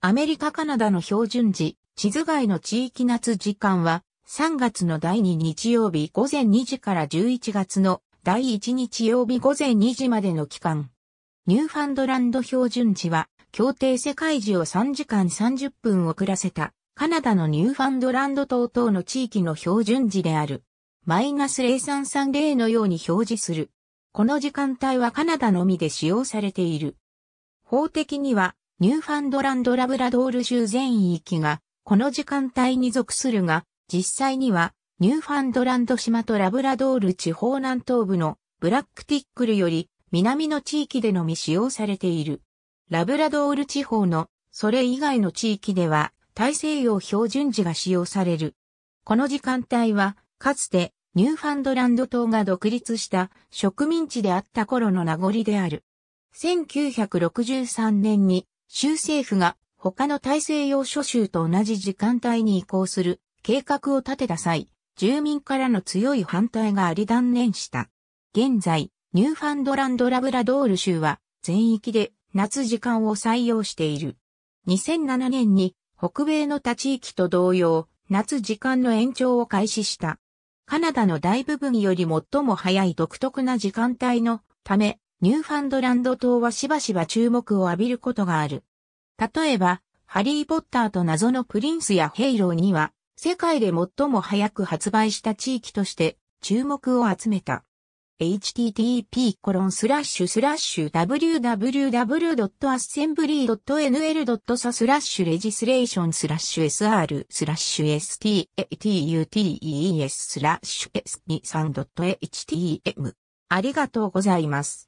アメリカカナダの標準時、地図外の地域夏時間は、3月の第2日曜日午前2時から11月の第1日曜日午前2時までの期間。ニューファンドランド標準時は、協定世界時を3時間30分遅らせた、カナダのニューファンドランド等々の地域の標準時である。マイナス0330のように表示する。この時間帯はカナダのみで使用されている。法的には、ニューファンドランドラブラドール州全域が、この時間帯に属するが、実際には、ニューファンドランド島とラブラドール地方南東部のブラックティックルより南の地域でのみ使用されている。ラブラドール地方のそれ以外の地域では大西洋標準時が使用される。この時間帯はかつてニューファンドランド島が独立した植民地であった頃の名残である。1963年に州政府が他の大西洋諸州と同じ時間帯に移行する計画を立てた際、住民からの強い反対があり断念した。現在、ニューファンドランドラブラドール州は全域で夏時間を採用している。2007年に北米の他地域と同様、夏時間の延長を開始した。カナダの大部分より最も早い独特な時間帯のため、ニューファンドランド島はしばしば注目を浴びることがある。例えば、ハリー・ポッターと謎のプリンスやヘイローには、世界で最も早く発売した地域として注目を集めた。http://www.assembly.nl.sa スラッシュレジスレーションスラッシュ sr スラッシュ statutes ラッシュ s23.htm ありがとうございます。